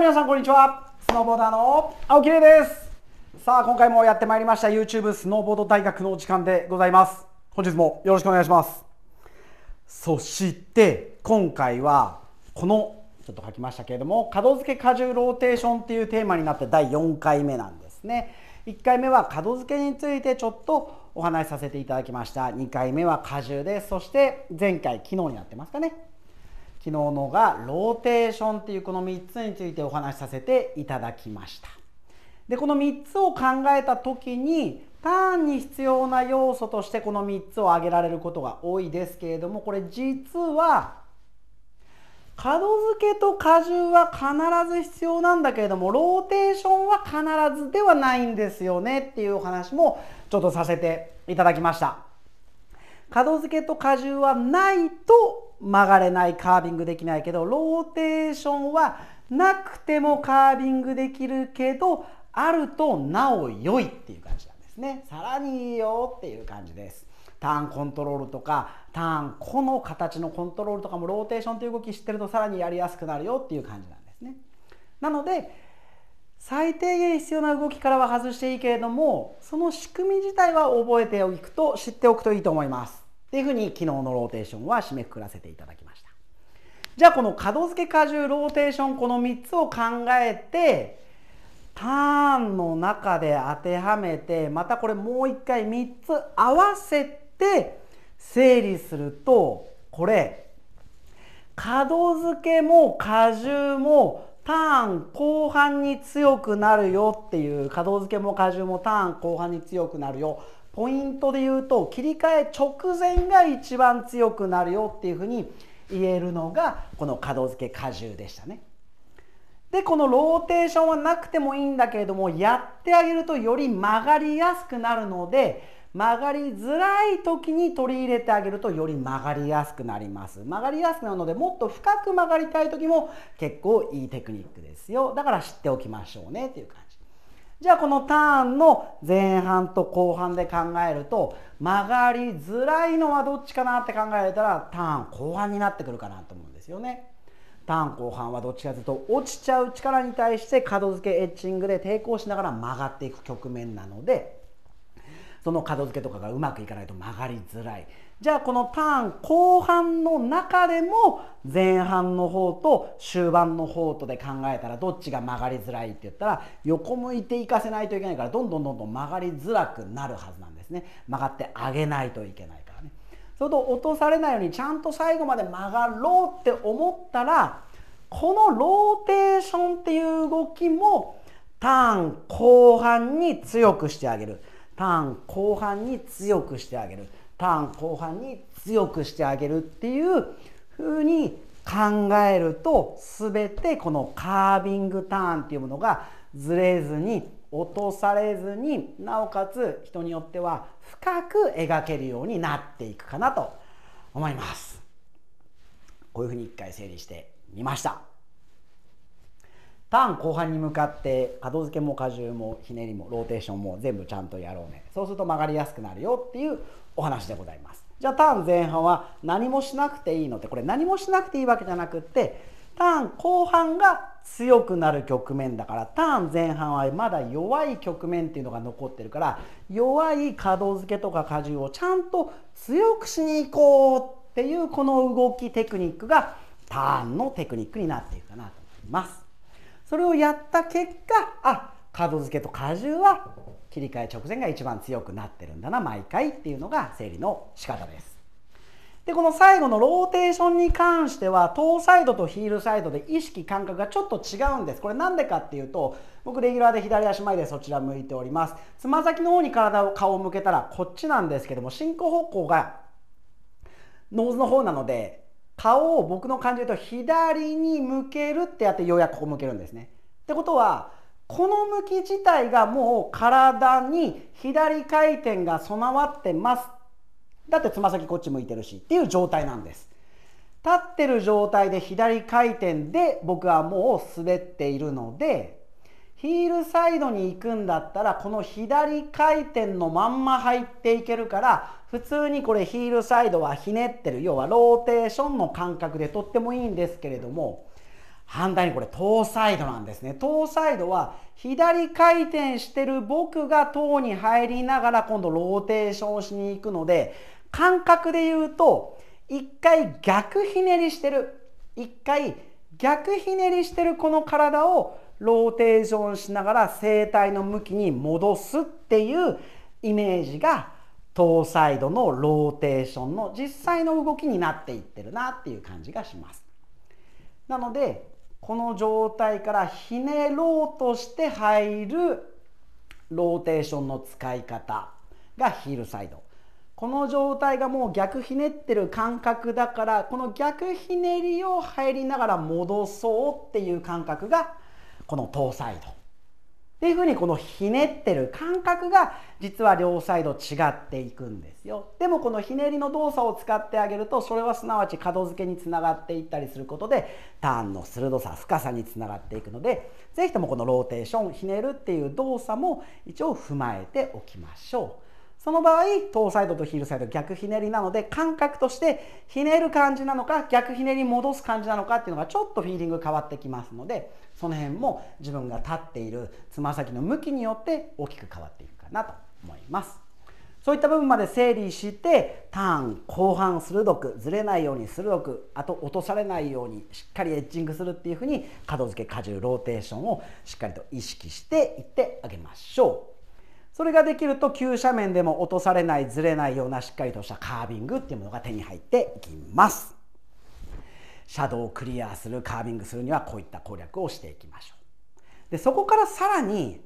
皆さんこんにちはスノーボーダーの青木玲ですさあ今回もやってまいりました YouTube スノーボード大学の時間でございます本日もよろしくお願いしますそして今回はこのちょっと書きましたけれども角付け荷重ローテーションっていうテーマになって第4回目なんですね1回目は角付けについてちょっとお話しさせていただきました2回目は荷重ですそして前回昨日になってますかね昨日のがローテーションっていうこの3つについてお話しさせていただきましたでこの3つを考えた時にターンに必要な要素としてこの3つを挙げられることが多いですけれどもこれ実は角付けと荷重は必ず必要なんだけれどもローテーションは必ずではないんですよねっていうお話もちょっとさせていただきました。角付けと荷重はないと曲がれないカービングできないけどローテーションはなくてもカービングできるけどあるとなお良いっていう感じなんですねさらにいいよっていう感じですターンコントロールとかターンこの形のコントロールとかもローテーションという動き知ってるとさらにやりやすくなるよっていう感じなんですねなので最低限必要な動きからは外していいけれどもその仕組み自体は覚えておくと知っておくといいと思いますっていうふうに昨日のローテーションは締めくくらせていただきました。じゃあこの角付け荷重ローテーションこの3つを考えてターンの中で当てはめてまたこれもう一回3つ合わせて整理するとこれ角付けも荷重もターン後半に強くなるよっていう角付けも荷重もターン後半に強くなるよポイントで言うと切り替え直前が一番強くなるよっていうふうに言えるのがこの角付け荷重でしたね。でこのローテーションはなくてもいいんだけれどもやってあげるとより曲がりやすくなるので曲がりづらい時に取り入れてあげるとより曲がりやすくなります曲がりやすくなるのでもっと深く曲がりたい時も結構いいテクニックですよだから知っておきましょうねっていう感じじゃあこのターンの前半と後半で考えると曲がりづらいのはどっちかなって考えれたらターン後半になってくるかなと思うんですよね。ターン後半はどっちかというと落ちちゃう力に対して角付けエッチングで抵抗しながら曲がっていく局面なのでその角付けとかがうまくいかないと曲がりづらいじゃあこのターン後半の中でも前半の方と終盤の方とで考えたらどっちが曲がりづらいって言ったら横向いていかせないといけないからどんどんどんどん曲がりづらくなるはずなんですね曲がってあげないといけないからねそれと落とされないようにちゃんと最後まで曲がろうって思ったらこのローテーションっていう動きもターン後半に強くしてあげるターン後半に強くしてあげるターン後半に強くしてあげるっていうふうに考えると全てこのカービングターンっていうものがずれずに落とされずになおかつ人によっては深く描けるようになっていくかなと思います。こういうふうに一回整理してみました。ターン後半に向かって角付けも荷重もひねりもローテーションも全部ちゃんとやろうねそうすると曲がりやすくなるよっていうお話でございますじゃあターン前半は何もしなくていいのってこれ何もしなくていいわけじゃなくってターン後半が強くなる局面だからターン前半はまだ弱い局面っていうのが残ってるから弱い角付けとか荷重をちゃんと強くしに行こうっていうこの動きテクニックがターンのテクニックになっていくかなと思います。それをやった結果あ角付けと荷重は切り替え直前が一番強くなってるんだな毎回っていうのが整理の仕方です。でこの最後のローテーションに関してはトーサイドとヒールサイドで意識感覚がちょっと違うんですこれ何でかっていうと僕レギュラーで左足前でそちら向いておりますつま先の方に体を顔を向けたらこっちなんですけども進行方向がノーズの方なので顔を僕の感じで言うと左に向けるってやってようやくここ向けるんですね。ってことはこの向き自体がもう体に左回転が備わってます。だってつま先こっち向いてるしっていう状態なんです。立ってる状態で左回転で僕はもう滑っているのでヒールサイドに行くんだったらこの左回転のまんま入っていけるから普通にこれヒールサイドはひねってる要はローテーションの感覚でとってもいいんですけれども反対にこれトーサイドなんですねトーサイドは左回転してる僕が塔に入りながら今度ローテーションしに行くので感覚で言うと一回逆ひねりしてる一回逆ひねりしてるこの体をローテーションしながら生体の向きに戻すっていうイメージがトーサイドのローテーションの実際の動きになっていってるなっていう感じがします。なのでこの状態からひねろうとして入るローテーションの使い方がヒールサイドこの状態がもう逆ひねってる感覚だからこの逆ひねりを入りながら戻そうっていう感覚がこのトサイドっていうふうにこのひねってる感覚が実は両サイド違っていくんですよでもこのひねりの動作を使ってあげるとそれはすなわち角付けにつながっていったりすることでターンの鋭さ深さにつながっていくので是非ともこのローテーションひねるっていう動作も一応踏まえておきましょう。その場合トーサイドとヒールサイド逆ひねりなので感覚としてひねる感じなのか逆ひねり戻す感じなのかっていうのがちょっとフィーリング変わってきますのでその辺も自分が立っているつま先の向きによって大きく変わっていくかなと思います。そういった部分まで整理してターン後半鋭くずれないように鋭くあと落とされないようにしっかりエッジングするっていうふうに角付け荷重ローテーションをしっかりと意識していってあげましょう。それができると急斜面でも落とされないずれないようなしっかりとしたカービングっていうものが手に入っていきますシャドウをクリアするカービングするにはこういった攻略をしていきましょうでそこからさらに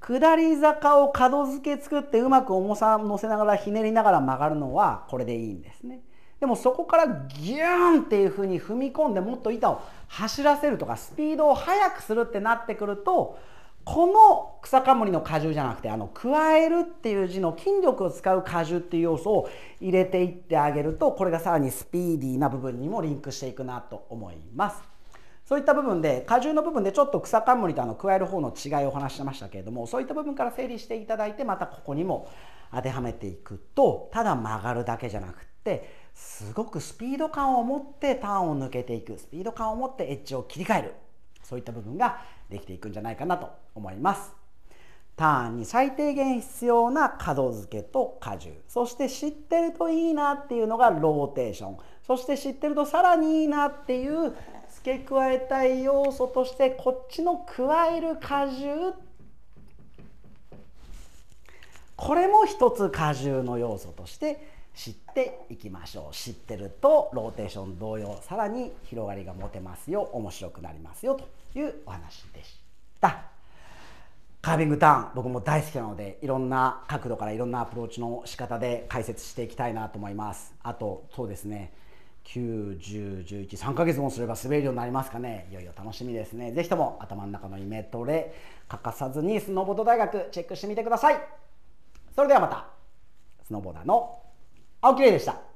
下り坂を角付け作ってうまく重さを乗せながらひねりながら曲がるのはこれでいいんですねでもそこからギューンっていう風に踏み込んでもっと板を走らせるとかスピードを速くするってなってくるとこの草かむりの果汁じゃなくてあの加えるっていう字の筋力を使う果汁っていう要素を入れていってあげるとこれがさらにスピーディーな部分にもリンクしていくなと思いますそういった部分で果汁の部分でちょっと草冠とあの加える方の違いをお話してましたけれどもそういった部分から整理していただいてまたここにも当てはめていくとただ曲がるだけじゃなくってすごくスピード感を持ってターンを抜けていくスピード感を持ってエッジを切り替えるそういった部分ができていくんじゃないかなと思います。ターンに最低限必要な角付けと荷重そして知ってるといいなっていうのがローテーションそして知ってるとさらにいいなっていう付け加えたい要素としてこっちの加える荷重これも一つ荷重の要素として知っていきましょう知ってるとローテーション同様さらに広がりが持てますよ面白くなりますよというお話でした。カービングターン僕も大好きなのでいろんな角度からいろんなアプローチの仕方で解説していきたいなと思いますあとそうですね91011ヶ月もすれば滑るようになりますかねいよいよ楽しみですね是非とも頭の中のイメトレ欠かさずにスノーボード大学チェックしてみてくださいそれではまたスノーボーダーの青木玲でした